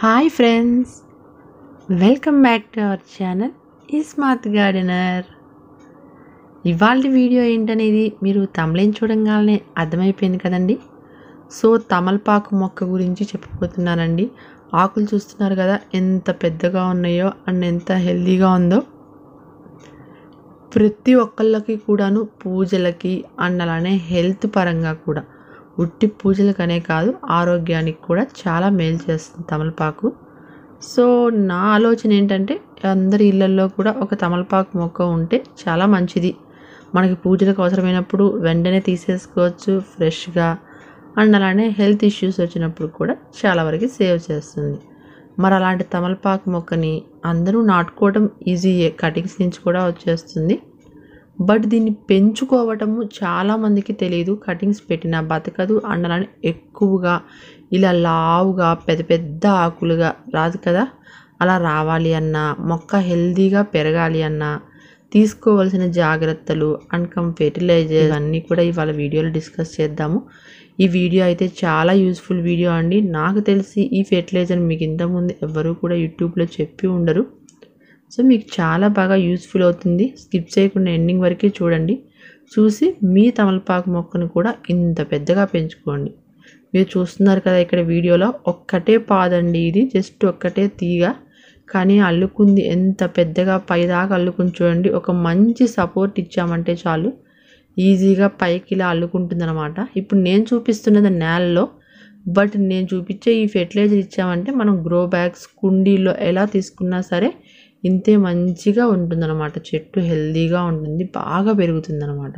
hi friends welcome back to our channel ఈ smart gardener ఇవాళ video ఏంటనేది మీరు తమలేం చూడంగానే అర్థమైపోయింది కదండి సో తమలపాకు మొక్క గురించి చెప్పబోతున్నానండి ఆకులు చూస్తున్నారు కదా ఎంత పెద్దగా ఉన్నాయో అండ్ ఎంత హెల్దీగా ఉందో ప్రతి ఒక్కళ్ళకి కూడాను పూజలకి అండ్ అలానే హెల్త్ పరంగా కూడా ఉట్టి పూజలకనే కాదు ఆరోగ్యానికి కూడా చాలా మేలు చేస్తుంది తమలపాకు సో నా ఆలోచన ఏంటంటే అందరి ఇళ్ళల్లో కూడా ఒక తమలపాకు మొక్క ఉంటే చాలా మంచిది మనకి పూజలకు అవసరమైనప్పుడు వెంటనే తీసేసుకోవచ్చు ఫ్రెష్గా అండ్ అలానే హెల్త్ ఇష్యూస్ వచ్చినప్పుడు కూడా చాలా వరకు సేవ్ చేస్తుంది మరి అలాంటి తమలపాకు మొక్కని అందరూ నాటుకోవడం ఈజీయే కటింగ్స్ నుంచి కూడా వచ్చేస్తుంది బట్ దీన్ని పెంచుకోవటము చాలామందికి తెలియదు కటింగ్స్ పెట్టినా బతకదు అండాలని ఎక్కువగా ఇలా లావుగా పెద్ద పెద్ద ఆకులుగా రాదు కదా అలా రావాలి అన్నా మొక్క హెల్దీగా పెరగాలి అన్నా తీసుకోవాల్సిన జాగ్రత్తలు అన్కమ్ ఫెర్టిలైజర్ అన్నీ కూడా ఇవాళ వీడియోలో డిస్కస్ చేద్దాము ఈ వీడియో అయితే చాలా యూస్ఫుల్ వీడియో అండి నాకు తెలిసి ఈ ఫెర్టిలైజర్ మీకు ఇంతకుముందు ఎవ్వరూ కూడా యూట్యూబ్లో చెప్పి ఉండరు సో మీకు చాలా బాగా యూస్ఫుల్ అవుతుంది స్కిప్ చేయకుండా ఎండింగ్ వరకే చూడండి చూసి మీ తమలపాకు మొక్కను కూడా ఇంత పెద్దగా పెంచుకోండి మీరు చూస్తున్నారు కదా ఇక్కడ వీడియోలో ఒక్కటే పాదండి ఇది జస్ట్ ఒక్కటే తీగ కానీ అల్లుకుంది ఎంత పెద్దగా పైదాకా అల్లుకుని చూడండి ఒక మంచి సపోర్ట్ ఇచ్చామంటే చాలు ఈజీగా పైకి ఇలా అల్లుకుంటుంది అనమాట ఇప్పుడు నేను చూపిస్తున్నది నేలలో బట్ నేను చూపించే ఈ ఫెర్టిలైజర్ ఇచ్చామంటే మనం గ్రో బ్యాగ్స్ కుండీల్లో ఎలా తీసుకున్నా సరే ఇంతే మంచిగా ఉంటుందన్నమాట చెట్టు హెల్దీగా ఉంటుంది బాగా పెరుగుతుందన్నమాట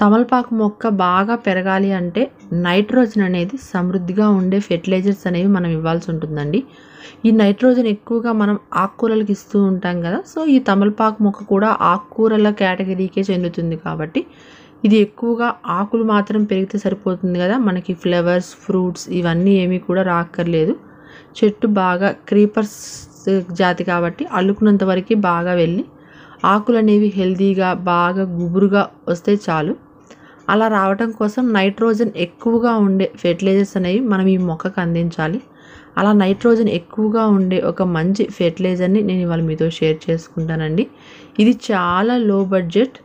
తమలపాకు మొక్క బాగా పెరగాలి అంటే నైట్రోజన్ అనేది సమృద్ధిగా ఉండే ఫెర్టిలైజర్స్ అనేవి మనం ఇవ్వాల్సి ఉంటుందండి ఈ నైట్రోజన్ ఎక్కువగా మనం ఆకుకూరలకు ఇస్తూ ఉంటాం కదా సో ఈ తమలపాకు మొక్క కూడా ఆకుకూరల కేటగిరీకే చెందుతుంది కాబట్టి ఇది ఎక్కువగా ఆకులు మాత్రం పెరిగితే సరిపోతుంది కదా మనకి ఫ్లవర్స్ ఫ్రూట్స్ ఇవన్నీ ఏమీ కూడా రాక్కర్లేదు చెట్టు బాగా క్రీపర్స్ జాతి కాబట్టి అల్లుకున్నంత వరకు బాగా వెళ్ళి ఆకులు అనేవి హెల్దీగా బాగా గుబురుగా వస్తే చాలు అలా రావటం కోసం నైట్రోజన్ ఎక్కువగా ఉండే ఫెర్టిలైజర్స్ అనేవి మనం ఈ మొక్కకు అందించాలి అలా నైట్రోజన్ ఎక్కువగా ఉండే ఒక మంచి ఫెర్టిలైజర్ని నేను ఇవాళ మీతో షేర్ చేసుకుంటానండి ఇది చాలా లో బడ్జెట్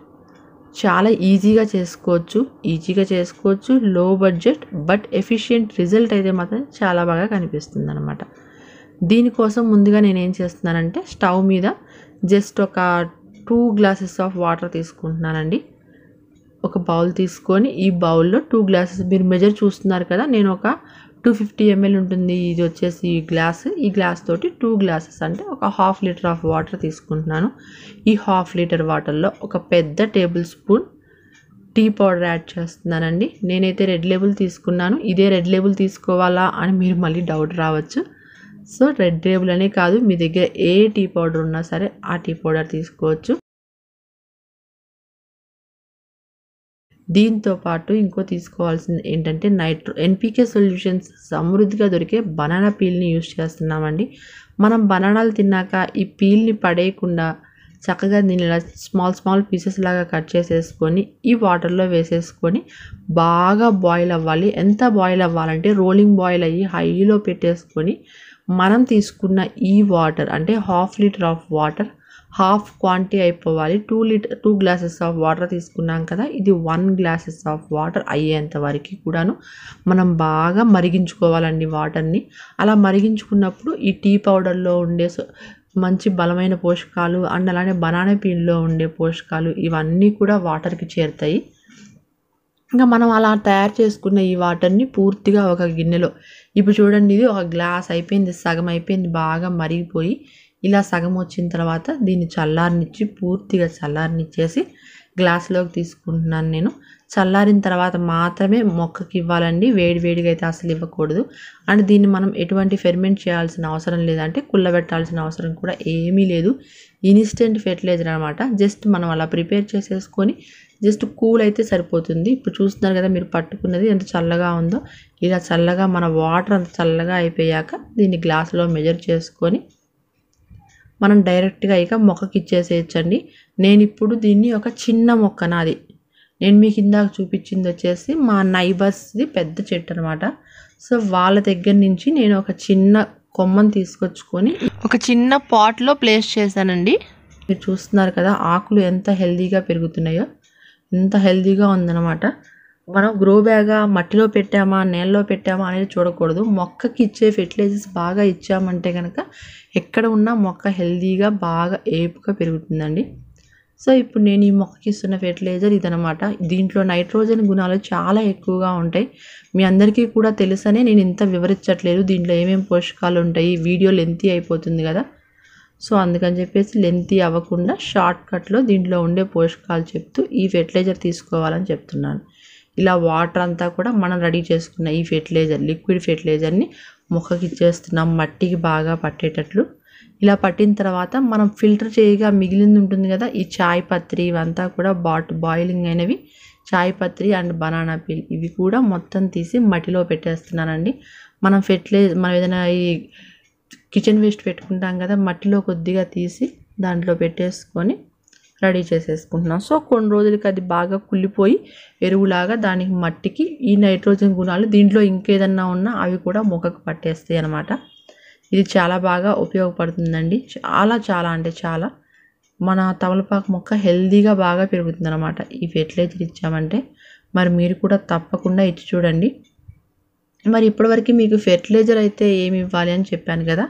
చాలా ఈజీగా చేసుకోవచ్చు ఈజీగా చేసుకోవచ్చు లో బడ్జెట్ బట్ ఎఫిషియెంట్ రిజల్ట్ అయితే మాత్రం చాలా బాగా కనిపిస్తుంది అనమాట దీనికోసం ముందుగా నేనేం చేస్తున్నానంటే స్టవ్ మీద జస్ట్ ఒక టూ గ్లాసెస్ ఆఫ్ వాటర్ తీసుకుంటున్నానండి ఒక బౌల్ తీసుకొని ఈ బౌల్లో టూ గ్లాసెస్ మీరు మెజర్ చూస్తున్నారు కదా నేను ఒక టూ ఫిఫ్టీ ఎంఎల్ ఉంటుంది ఇది వచ్చేసి ఈ గ్లాస్ ఈ గ్లాస్ తోటి టూ గ్లాసెస్ అంటే ఒక హాఫ్ లీటర్ ఆఫ్ వాటర్ తీసుకుంటున్నాను ఈ హాఫ్ లీటర్ వాటర్లో ఒక పెద్ద table spoon tea powder add చేస్తున్నానండి నేనైతే రెడ్ లేబుల్ తీసుకున్నాను ఇదే రెడ్ లేబుల్ తీసుకోవాలా అని మీరు మళ్ళీ డౌట్ రావచ్చు సో రెడ్ లేబుల్ అనే కాదు మీ దగ్గర ఏ టీ పౌడర్ ఉన్నా సరే ఆ టీ పౌడర్ తీసుకోవచ్చు దీంతో పాటు ఇంకో తీసుకోవాల్సింది ఏంటంటే నైట్రో ఎన్పికే సొల్యూషన్స్ సమృద్ధిగా దొరికే బనానా పీల్ని యూజ్ చేస్తున్నామండి మనం బనానాలు తిన్నాక ఈ పీల్ని పడేయకుండా చక్కగా దీన్ని ఇలా స్మాల్ స్మాల్ పీసెస్ లాగా కట్ చేసేసుకొని ఈ వాటర్లో వేసేసుకొని బాగా బాయిల్ అవ్వాలి ఎంత బాయిల్ అవ్వాలంటే రోలింగ్ బాయిల్ అయ్యి హైలో పెట్టేసుకొని మనం తీసుకున్న ఈ వాటర్ అంటే half litre of water half quantity అయిపోవాలి two litre two glasses of water తీసుకున్నాం కదా ఇది వన్ గ్లాసెస్ ఆఫ్ వాటర్ అయ్యేంత వరకు కూడాను మనం బాగా మరిగించుకోవాలండి వాటర్ని అలా మరిగించుకున్నప్పుడు ఈ టీ పౌడర్లో ఉండే మంచి బలమైన పోషకాలు అండ్ అలానే బనానా పీన్లో ఉండే పోషకాలు ఇవన్నీ కూడా వాటర్కి చేరుతాయి ఇంకా మనం అలా తయారు చేసుకున్న ఈ వాటర్ని పూర్తిగా ఒక గిన్నెలో ఇప్పుడు చూడండి ఇది ఒక గ్లాస్ అయిపోయింది సగం అయిపోయింది బాగా మరిగిపోయి ఇలా సగం వచ్చిన తర్వాత దీన్ని చల్లారనిచ్చి పూర్తిగా చల్లారనిచ్చేసి గ్లాస్లోకి తీసుకుంటున్నాను నేను చల్లారిన తర్వాత మాత్రమే మొక్కకి ఇవ్వాలండి వేడి వేడిగా అయితే అసలు ఇవ్వకూడదు అండ్ దీన్ని మనం ఎటువంటి ఫెర్మెంట్ చేయాల్సిన అవసరం లేదంటే కుళ్ళబెట్టాల్సిన అవసరం కూడా ఏమీ లేదు ఇన్స్టెంట్ ఫెర్టిలైజర్ అనమాట జస్ట్ మనం అలా ప్రిపేర్ చేసేసుకొని జస్ట్ కూల్ అయితే సరిపోతుంది ఇప్పుడు చూస్తున్నారు కదా మీరు పట్టుకున్నది ఎంత చల్లగా ఉందో ఇలా చల్లగా మన వాటర్ అంత చల్లగా అయిపోయాక దీన్ని గ్లాస్లో మెజర్ చేసుకొని మనం డైరెక్ట్గా ఇక మొక్కకి ఇచ్చేసేయచ్చండి నేను ఇప్పుడు దీన్ని ఒక చిన్న మొక్క నాది నేను మీకు ఇందాక చూపించింది వచ్చేసి మా నైబర్స్ది పెద్ద చెట్టు అనమాట సో వాళ్ళ దగ్గర నుంచి నేను ఒక చిన్న కొమ్మను తీసుకొచ్చుకొని ఒక చిన్న పాట్లో ప్లేస్ చేశానండి మీరు చూస్తున్నారు కదా ఆకులు ఎంత హెల్దీగా పెరుగుతున్నాయో ఎంత హెల్దీగా ఉందన్నమాట మనం గ్రో బ్యాగ్ మట్టిలో పెట్టామా నేలలో పెట్టామా అనేది చూడకూడదు మొక్కకి ఇచ్చే ఫెర్టిలైజర్స్ బాగా ఇచ్చామంటే కనుక ఎక్కడ ఉన్నా మొక్క హెల్దీగా బాగా ఏపుగా పెరుగుతుందండి సో ఇప్పుడు నేను ఈ మొక్కకి ఇస్తున్న ఫెర్టిలైజర్ ఇదనమాట దీంట్లో నైట్రోజన్ గుణాలు చాలా ఎక్కువగా ఉంటాయి మీ అందరికీ కూడా తెలుసనే నేను ఇంత వివరించట్లేదు దీంట్లో ఏమేమి పోషకాలు ఉంటాయి వీడియో లెంతీ అయిపోతుంది కదా సో అందుకని చెప్పేసి లెంతీ అవ్వకుండా షార్ట్ కట్లో దీంట్లో ఉండే పోషకాలు చెప్తూ ఈ ఫెర్టిలైజర్ తీసుకోవాలని చెప్తున్నాను ఇలా వాటర్ అంతా కూడా మనం రెడీ చేసుకున్న ఈ ఫెర్టిలైజర్ లిక్విడ్ ఫెర్టిలైజర్ని మొక్కకి ఇచ్చేస్తున్నాం మట్టికి బాగా పట్టేటట్లు ఇలా పట్టిన తర్వాత మనం ఫిల్టర్ చేయగా మిగిలింది ఉంటుంది కదా ఈ చాయ్ పత్రి ఇవంతా కూడా బాట్ బాయిలింగ్ అయినవి చాయ్ పత్రి అండ్ బనానా పీల్ ఇవి కూడా మొత్తం తీసి మట్టిలో పెట్టేస్తున్నానండి మనం ఫెర్టిలైజర్ మనం ఏదైనా ఈ కిచెన్ వేస్ట్ పెట్టుకుంటాం కదా మట్టిలో కొద్దిగా తీసి దాంట్లో పెట్టేసుకొని రెడీ చేసేసుకుంటున్నాం సో కొన్ని రోజులకి అది బాగా కుళ్ళిపోయి ఎరువులాగా దానికి మట్టికి ఈ నైట్రోజన్ గుణాలు దీంట్లో ఇంకేదన్నా ఉన్నా అవి కూడా మొక్కకు పట్టేస్తాయి అనమాట ఇది చాలా బాగా ఉపయోగపడుతుందండి చాలా చాలా అంటే చాలా మన తమలపాకు మొక్క హెల్దీగా బాగా అనమాట ఈ ఫెర్టిలైజర్ ఇచ్చామంటే మరి మీరు కూడా తప్పకుండా ఇచ్చి చూడండి మరి ఇప్పటివరకు మీకు ఫెర్టిలైజర్ అయితే ఏమి ఇవ్వాలి అని చెప్పాను కదా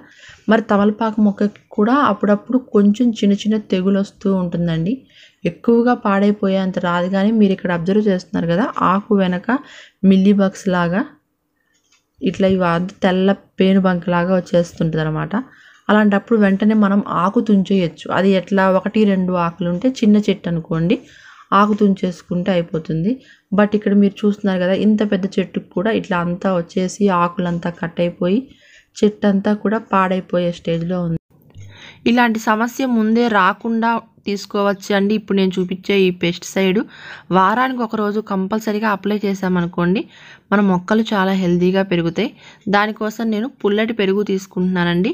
మరి తమలపాకు మొక్కకి కూడా అప్పుడప్పుడు కొంచెం చిన్న చిన్న తెగులు వస్తూ ఉంటుందండి ఎక్కువగా పాడైపోయేంత రాదు కానీ మీరు ఇక్కడ అబ్జర్వ్ చేస్తున్నారు కదా ఆకు వెనక మిల్లీ బాక్స్ లాగా ఇట్లా ఇవి తెల్ల పేను బంక్ లాగా వచ్చేస్తుంటుంది అనమాట అలాంటప్పుడు వెంటనే మనం ఆకు తుంచేయచ్చు అది ఎట్లా ఒకటి రెండు ఆకులు ఉంటే చిన్న చెట్టు అనుకోండి ఆకు తుంచేసుకుంటే అయిపోతుంది బట్ ఇక్కడ మీరు చూస్తున్నారు కదా ఇంత పెద్ద చెట్టుకు కూడా ఇట్లా అంతా వచ్చేసి ఆకులంతా కట్ అయిపోయి చెట్టు అంతా కూడా పాడైపోయే స్టేజ్లో ఉంది ఇలాంటి సమస్య ముందే రాకుండా తీసుకోవచ్చు అండి ఇప్పుడు నేను చూపించే ఈ పెస్టిసైడ్ వారానికి ఒకరోజు కంపల్సరీగా అప్లై చేసామనుకోండి మన మొక్కలు చాలా హెల్దీగా పెరుగుతాయి దానికోసం నేను పుల్లటి పెరుగు తీసుకుంటున్నానండి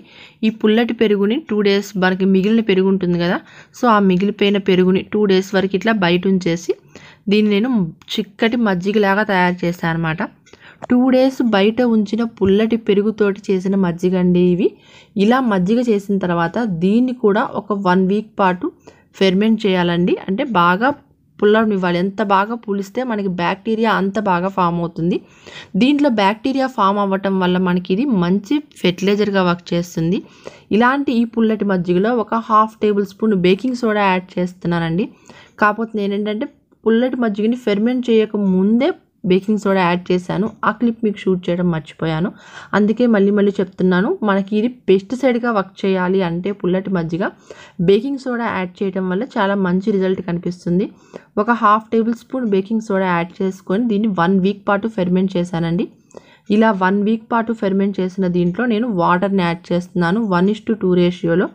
ఈ పుల్లటి పెరుగుని టూ డేస్ మనకి మిగిలిన పెరుగు ఉంటుంది కదా సో ఆ మిగిలిపోయిన పెరుగుని టూ డేస్ వరకు ఇట్లా బయట ఉంచేసి దీన్ని నేను చిక్కటి మజ్జిగలాగా తయారు చేశాను అనమాట టూ డేస్ బయట ఉంచిన పుల్లటి పెరుగుతోటి చేసిన మజ్జిగ అండి ఇవి ఇలా మజ్జిగ చేసిన తర్వాత దీన్ని కూడా ఒక వన్ వీక్ పాటు ఫెర్మెంట్ చేయాలండి అంటే బాగా పుల్లడం ఇవ్వాలి ఎంత బాగా పులిస్తే మనకి బ్యాక్టీరియా అంత బాగా ఫామ్ అవుతుంది దీంట్లో బ్యాక్టీరియా ఫామ్ అవ్వటం వల్ల మనకి ఇది మంచి ఫెర్టిలైజర్గా వర్క్ చేస్తుంది ఇలాంటి ఈ పుల్లటి మజ్జిగలో ఒక half table spoon baking soda add చేస్తున్నానండి కాకపోతే నేనేంటంటే ఏంటంటే పుల్లటి మజ్జిగని ఫెర్మెంట్ చేయక ముందే బేకింగ్ సోడా యాడ్ చేశాను ఆ క్లిప్ మీకు షూట్ చేయడం మర్చిపోయాను అందుకే మళ్ళీ మళ్ళీ చెప్తున్నాను మనకి ఇది పెస్టిసైడ్గా వర్క్ చేయాలి అంటే పుల్లటి మజ్జిగ బేకింగ్ సోడా యాడ్ చేయడం వల్ల చాలా మంచి రిజల్ట్ కనిపిస్తుంది ఒక half table spoon baking soda add చేసుకొని దీన్ని వన్ వీక్ పాటు ఫెర్మెంట్ చేశానండి ఇలా వన్ వీక్ పాటు ఫెర్మెంట్ చేసిన దీంట్లో నేను వాటర్ని యాడ్ చేస్తున్నాను వన్ ఇస్ టు టూ రేషియోలో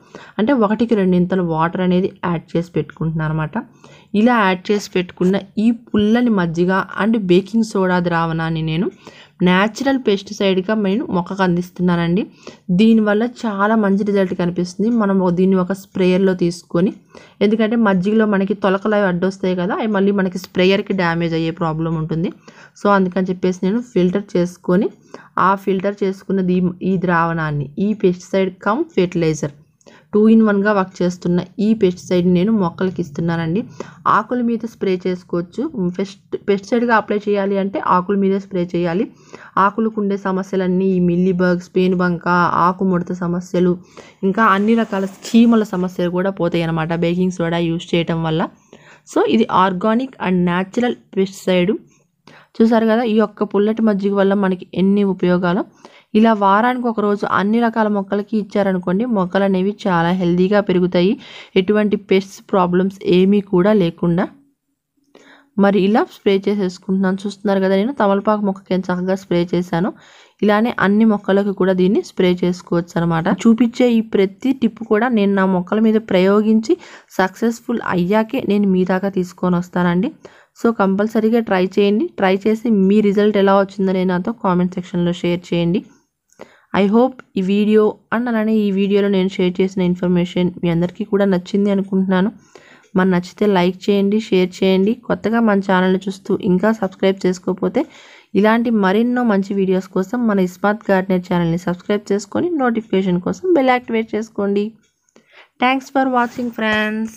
అంటే ఒకటికి రెండింతలు వాటర్ అనేది యాడ్ చేసి పెట్టుకుంటున్నాను అనమాట ఇలా యాడ్ చేసి పెట్టుకున్న ఈ పుల్లని మజ్జిగ అండ్ బేకింగ్ సోడా ద్రావణాన్ని నేను న్యాచురల్ పెస్టిసైడ్గా నేను మొక్కకు అందిస్తున్నానండి దీనివల్ల చాలా మంచి రిజల్ట్ కనిపిస్తుంది మనం దీన్ని ఒక స్ప్రేయర్లో తీసుకొని ఎందుకంటే మజ్జిగలో మనకి తొలకలు అవి అడ్డొస్తాయి కదా అవి మళ్ళీ మనకి స్ప్రేయర్కి డ్యామేజ్ అయ్యే ప్రాబ్లం ఉంటుంది సో అందుకని చెప్పేసి నేను ఫిల్టర్ చేసుకొని ఆ ఫిల్టర్ చేసుకున్న ఈ ద్రావణాన్ని ఈ pesticide cum fertiliser two in వన్గా వర్క్ చేస్తున్న ఈ పెస్టిసైడ్ నేను మొక్కలకి ఇస్తున్నానండి ఆకుల మీద స్ప్రే చేసుకోవచ్చు పెస్ట్ పెస్టిసైడ్గా అప్లై చేయాలి అంటే ఆకుల మీద స్ప్రే చేయాలి ఆకులకు ఉండే సమస్యలన్నీ ఈ మిల్లీ బగ్స్ పెయిన్ బంక ఆకు ముడత సమస్యలు ఇంకా అన్ని రకాల చీమల సమస్యలు కూడా పోతాయి అన్నమాట బేకింగ్ సోడా యూజ్ చేయటం వల్ల సో ఇది ఆర్గానిక్ అండ్ న్యాచురల్ పెస్టిసైడ్ చూసారు కదా ఈ యొక్క పుల్లటి మజ్జిగ వల్ల మనకి ఎన్ని ఉపయోగాలు ఇలా వారానికి ఒకరోజు అన్ని రకాల మొక్కలకి ఇచ్చారనుకోండి మొక్కలు అనేవి చాలా హెల్దీగా పెరుగుతాయి ఎటువంటి పెస్ట్ ప్రాబ్లమ్స్ ఏమీ కూడా లేకుండా మరి ఇలా స్ప్రే చేసేసుకుంటున్నాను చూస్తున్నారు కదా నేను తమలపాకు మొక్కకి చక్కగా స్ప్రే చేశాను ఇలానే అన్ని మొక్కలకు కూడా దీన్ని స్ప్రే చేసుకోవచ్చు అనమాట చూపించే ఈ ప్రతి టిప్ కూడా నేను నా మొక్కల మీద ప్రయోగించి సక్సెస్ఫుల్ అయ్యాకే నేను మీ దాకా తీసుకొని వస్తానండి సో కంపల్సరీగా ట్రై చేయండి ట్రై చేసి మీ రిజల్ట్ ఎలా వచ్చిందని నాతో కామెంట్ సెక్షన్లో షేర్ చేయండి ఐ హోప్ ఈ వీడియో అండ్ అలానే ఈ వీడియోలో నేను షేర్ చేసిన ఇన్ఫర్మేషన్ మీ అందరికీ కూడా నచ్చింది అనుకుంటున్నాను మరి నచ్చితే లైక్ చేయండి షేర్ చేయండి కొత్తగా మన ఛానల్ చూస్తూ ఇంకా సబ్స్క్రైబ్ చేసుకోకపోతే ఇలాంటి మరెన్నో మంచి వీడియోస్ కోసం మన ఇస్మార్ట్ గార్డెనర్ ఛానల్ని సబ్స్క్రైబ్ చేసుకొని నోటిఫికేషన్ కోసం బెల్ యాక్టివేట్ చేసుకోండి థ్యాంక్స్ ఫర్ వాచింగ్ ఫ్రెండ్స్